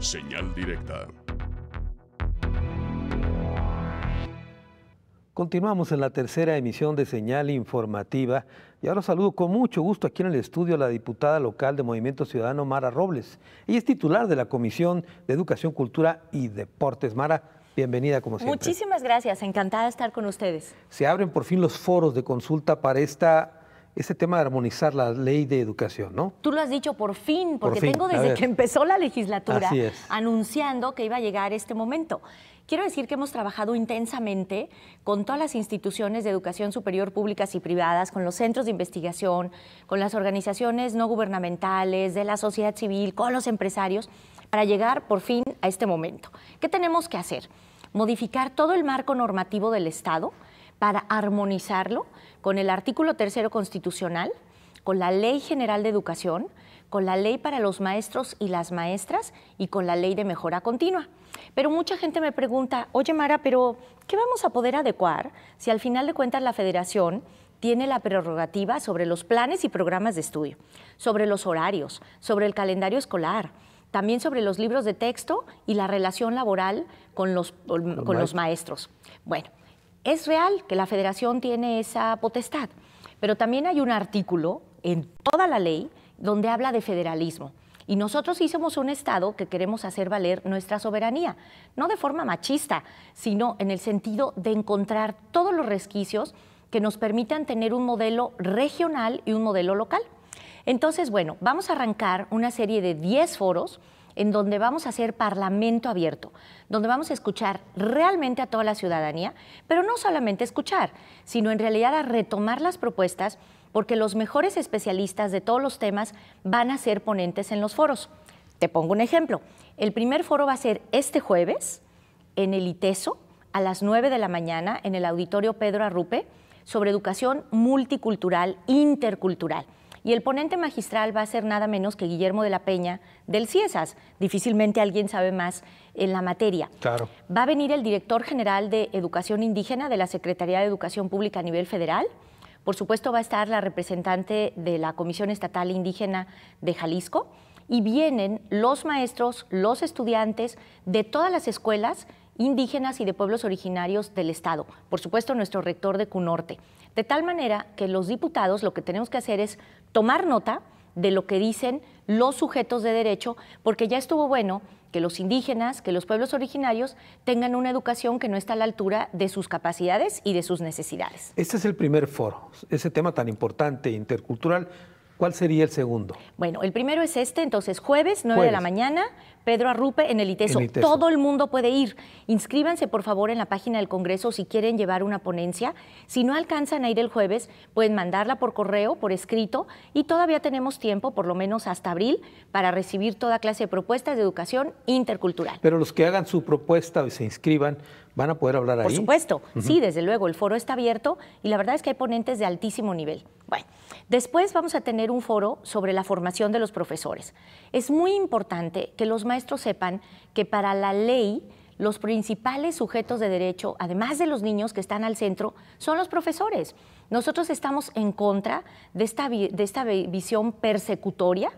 Señal directa. Continuamos en la tercera emisión de Señal Informativa y ahora saludo con mucho gusto aquí en el estudio a la diputada local de Movimiento Ciudadano, Mara Robles. Ella es titular de la Comisión de Educación, Cultura y Deportes. Mara, bienvenida como siempre. Muchísimas gracias, encantada de estar con ustedes. Se abren por fin los foros de consulta para esta ese tema de armonizar la ley de educación, ¿no? Tú lo has dicho por fin, porque tengo desde que empezó la legislatura anunciando que iba a llegar este momento. Quiero decir que hemos trabajado intensamente con todas las instituciones de educación superior públicas y privadas, con los centros de investigación, con las organizaciones no gubernamentales, de la sociedad civil, con los empresarios, para llegar por fin a este momento. ¿Qué tenemos que hacer? Modificar todo el marco normativo del Estado para armonizarlo con el artículo tercero constitucional, con la Ley General de Educación, con la Ley para los Maestros y las Maestras y con la Ley de Mejora Continua. Pero mucha gente me pregunta, oye Mara, pero ¿qué vamos a poder adecuar si al final de cuentas la federación tiene la prerrogativa sobre los planes y programas de estudio, sobre los horarios, sobre el calendario escolar? también sobre los libros de texto y la relación laboral con los, con los maestros. Bueno, es real que la federación tiene esa potestad, pero también hay un artículo en toda la ley donde habla de federalismo. Y nosotros hicimos un Estado que queremos hacer valer nuestra soberanía, no de forma machista, sino en el sentido de encontrar todos los resquicios que nos permitan tener un modelo regional y un modelo local. Entonces, bueno, vamos a arrancar una serie de 10 foros en donde vamos a hacer parlamento abierto, donde vamos a escuchar realmente a toda la ciudadanía, pero no solamente escuchar, sino en realidad a retomar las propuestas, porque los mejores especialistas de todos los temas van a ser ponentes en los foros. Te pongo un ejemplo. El primer foro va a ser este jueves en el ITESO a las 9 de la mañana en el auditorio Pedro Arrupe sobre educación multicultural, intercultural. Y el ponente magistral va a ser nada menos que Guillermo de la Peña del CIESAS. Difícilmente alguien sabe más en la materia. Claro. Va a venir el director general de Educación Indígena de la Secretaría de Educación Pública a nivel federal. Por supuesto, va a estar la representante de la Comisión Estatal Indígena de Jalisco y vienen los maestros, los estudiantes de todas las escuelas indígenas y de pueblos originarios del Estado, por supuesto nuestro rector de CUNORTE. De tal manera que los diputados lo que tenemos que hacer es tomar nota de lo que dicen los sujetos de derecho, porque ya estuvo bueno que los indígenas, que los pueblos originarios tengan una educación que no está a la altura de sus capacidades y de sus necesidades. Este es el primer foro, ese tema tan importante e intercultural ¿Cuál sería el segundo? Bueno, el primero es este, entonces jueves, 9 de la mañana, Pedro Arrupe en el, el ITESO. Todo el mundo puede ir. Inscríbanse, por favor, en la página del Congreso si quieren llevar una ponencia. Si no alcanzan a ir el jueves, pueden mandarla por correo, por escrito, y todavía tenemos tiempo, por lo menos hasta abril, para recibir toda clase de propuestas de educación intercultural. Pero los que hagan su propuesta y se inscriban, ¿Van a poder hablar ahí? Por supuesto, sí, desde luego, el foro está abierto y la verdad es que hay ponentes de altísimo nivel. Bueno, después vamos a tener un foro sobre la formación de los profesores. Es muy importante que los maestros sepan que para la ley los principales sujetos de derecho, además de los niños que están al centro, son los profesores. Nosotros estamos en contra de esta, de esta visión persecutoria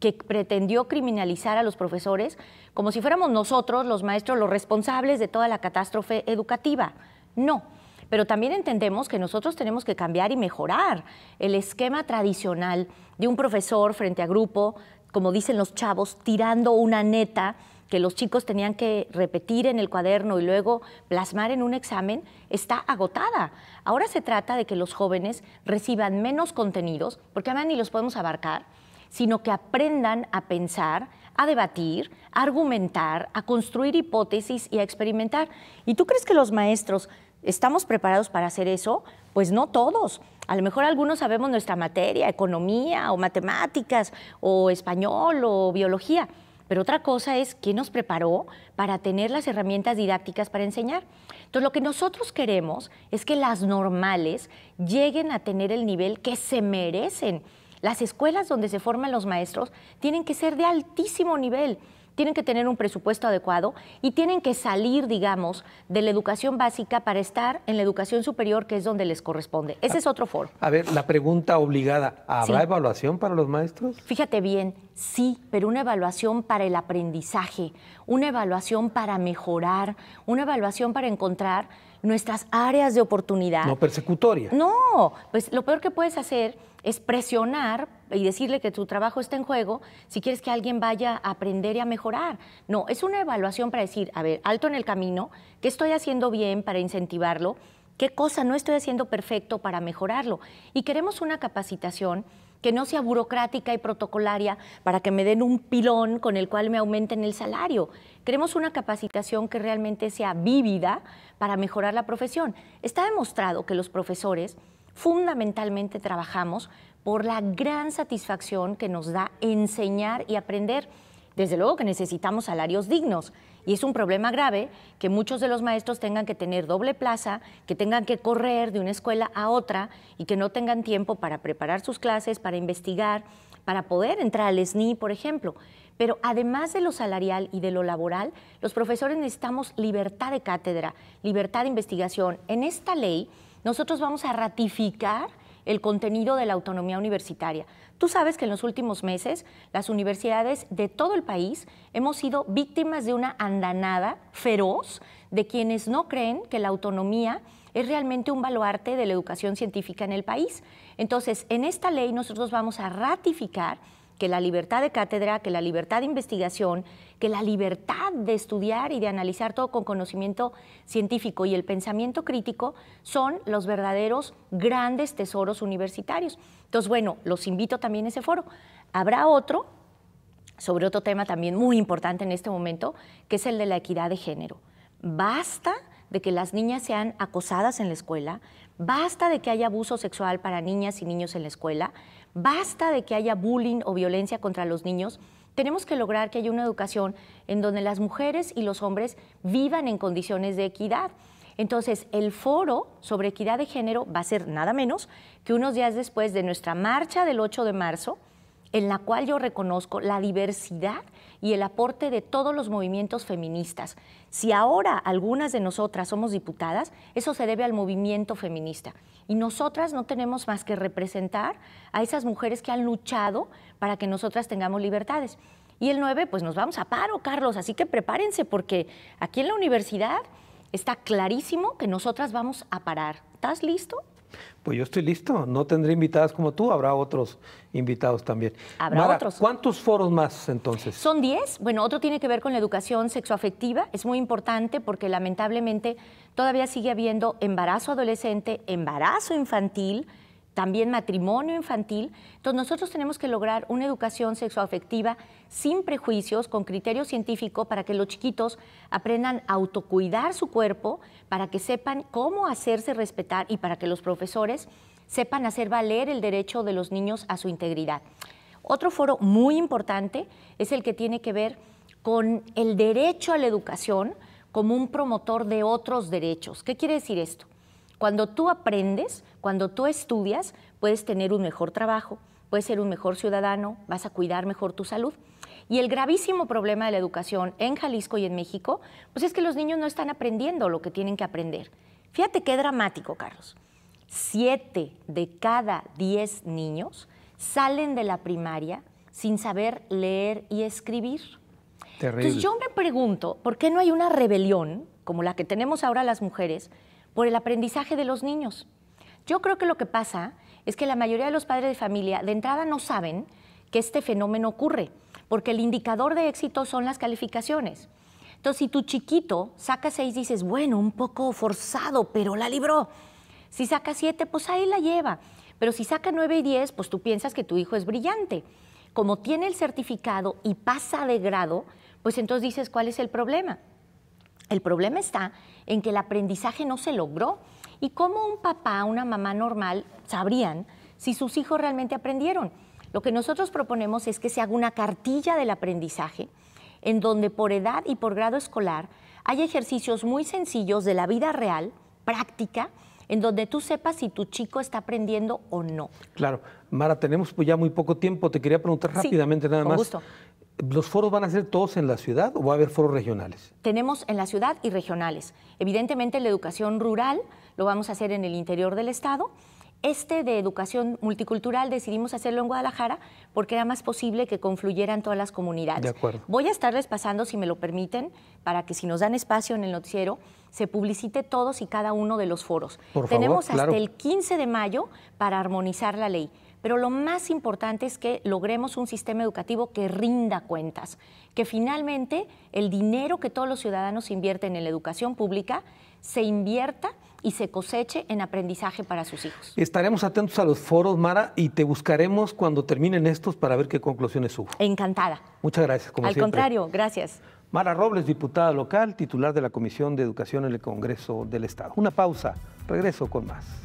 que pretendió criminalizar a los profesores como si fuéramos nosotros, los maestros, los responsables de toda la catástrofe educativa. No, pero también entendemos que nosotros tenemos que cambiar y mejorar el esquema tradicional de un profesor frente a grupo, como dicen los chavos, tirando una neta que los chicos tenían que repetir en el cuaderno y luego plasmar en un examen, está agotada. Ahora se trata de que los jóvenes reciban menos contenidos, porque además ni los podemos abarcar, sino que aprendan a pensar, a debatir, a argumentar, a construir hipótesis y a experimentar. ¿Y tú crees que los maestros estamos preparados para hacer eso? Pues no todos. A lo mejor algunos sabemos nuestra materia, economía o matemáticas o español o biología, pero otra cosa es quién nos preparó para tener las herramientas didácticas para enseñar. Entonces, lo que nosotros queremos es que las normales lleguen a tener el nivel que se merecen las escuelas donde se forman los maestros tienen que ser de altísimo nivel tienen que tener un presupuesto adecuado y tienen que salir, digamos, de la educación básica para estar en la educación superior, que es donde les corresponde. Ese es otro foro. A ver, la pregunta obligada, ¿habrá evaluación para los maestros? Fíjate bien, sí, pero una evaluación para el aprendizaje, una evaluación para mejorar, una evaluación para encontrar nuestras áreas de oportunidad. No persecutoria. No, pues lo peor que puedes hacer es presionar y decirle que tu trabajo está en juego si quieres que alguien vaya a aprender y a mejorar. No, es una evaluación para decir, a ver, alto en el camino, ¿qué estoy haciendo bien para incentivarlo? ¿Qué cosa no estoy haciendo perfecto para mejorarlo? Y queremos una capacitación que no sea burocrática y protocolaria para que me den un pilón con el cual me aumenten el salario. Queremos una capacitación que realmente sea vívida para mejorar la profesión. Está demostrado que los profesores fundamentalmente trabajamos por la gran satisfacción que nos da enseñar y aprender. Desde luego que necesitamos salarios dignos y es un problema grave que muchos de los maestros tengan que tener doble plaza, que tengan que correr de una escuela a otra y que no tengan tiempo para preparar sus clases, para investigar, para poder entrar al SNI, por ejemplo. Pero además de lo salarial y de lo laboral, los profesores necesitamos libertad de cátedra, libertad de investigación. En esta ley, nosotros vamos a ratificar el contenido de la autonomía universitaria. Tú sabes que en los últimos meses las universidades de todo el país hemos sido víctimas de una andanada feroz de quienes no creen que la autonomía es realmente un baluarte de la educación científica en el país. Entonces, en esta ley nosotros vamos a ratificar que la libertad de cátedra, que la libertad de investigación, que la libertad de estudiar y de analizar todo con conocimiento científico y el pensamiento crítico son los verdaderos grandes tesoros universitarios. Entonces, bueno, los invito también a ese foro. Habrá otro sobre otro tema también muy importante en este momento, que es el de la equidad de género. Basta de que las niñas sean acosadas en la escuela, basta de que haya abuso sexual para niñas y niños en la escuela, Basta de que haya bullying o violencia contra los niños. Tenemos que lograr que haya una educación en donde las mujeres y los hombres vivan en condiciones de equidad. Entonces, el foro sobre equidad de género va a ser nada menos que unos días después de nuestra marcha del 8 de marzo, en la cual yo reconozco la diversidad y el aporte de todos los movimientos feministas. Si ahora algunas de nosotras somos diputadas, eso se debe al movimiento feminista. Y nosotras no tenemos más que representar a esas mujeres que han luchado para que nosotras tengamos libertades. Y el 9, pues nos vamos a paro, Carlos, así que prepárense porque aquí en la universidad está clarísimo que nosotras vamos a parar. ¿Estás listo? Pues yo estoy listo, no tendré invitadas como tú, habrá otros invitados también. Habrá otros. ¿Cuántos foros más entonces? Son 10. Bueno, otro tiene que ver con la educación sexoafectiva. Es muy importante porque lamentablemente todavía sigue habiendo embarazo adolescente, embarazo infantil también matrimonio infantil. Entonces nosotros tenemos que lograr una educación sexoafectiva sin prejuicios, con criterio científico, para que los chiquitos aprendan a autocuidar su cuerpo, para que sepan cómo hacerse respetar y para que los profesores sepan hacer valer el derecho de los niños a su integridad. Otro foro muy importante es el que tiene que ver con el derecho a la educación como un promotor de otros derechos. ¿Qué quiere decir esto? Cuando tú aprendes, cuando tú estudias, puedes tener un mejor trabajo, puedes ser un mejor ciudadano, vas a cuidar mejor tu salud. Y el gravísimo problema de la educación en Jalisco y en México, pues es que los niños no están aprendiendo lo que tienen que aprender. Fíjate qué dramático, Carlos. Siete de cada diez niños salen de la primaria sin saber leer y escribir. Terrible. Entonces yo me pregunto, ¿por qué no hay una rebelión como la que tenemos ahora las mujeres por el aprendizaje de los niños. Yo creo que lo que pasa es que la mayoría de los padres de familia de entrada no saben que este fenómeno ocurre, porque el indicador de éxito son las calificaciones. Entonces, si tu chiquito saca seis, dices, bueno, un poco forzado, pero la libró. Si saca siete, pues ahí la lleva. Pero si saca nueve y diez, pues tú piensas que tu hijo es brillante. Como tiene el certificado y pasa de grado, pues entonces dices, ¿cuál es el problema? El problema está en que el aprendizaje no se logró. ¿Y cómo un papá, una mamá normal sabrían si sus hijos realmente aprendieron? Lo que nosotros proponemos es que se haga una cartilla del aprendizaje en donde por edad y por grado escolar hay ejercicios muy sencillos de la vida real, práctica, en donde tú sepas si tu chico está aprendiendo o no. Claro. Mara, tenemos pues, ya muy poco tiempo. Te quería preguntar rápidamente nada con más. Gusto. ¿Los foros van a ser todos en la ciudad o va a haber foros regionales? Tenemos en la ciudad y regionales. Evidentemente la educación rural lo vamos a hacer en el interior del estado. Este de educación multicultural decidimos hacerlo en Guadalajara porque era más posible que confluyeran todas las comunidades. Voy a estarles pasando, si me lo permiten, para que si nos dan espacio en el noticiero, se publicite todos y cada uno de los foros. Tenemos hasta el 15 de mayo para armonizar la ley. Pero lo más importante es que logremos un sistema educativo que rinda cuentas, que finalmente el dinero que todos los ciudadanos invierten en la educación pública se invierta y se coseche en aprendizaje para sus hijos. Estaremos atentos a los foros, Mara, y te buscaremos cuando terminen estos para ver qué conclusiones hubo. Encantada. Muchas gracias. Al contrario, gracias. Mara Robles, diputada local, titular de la Comisión de Educación en el Congreso del Estado. Una pausa, regreso con más.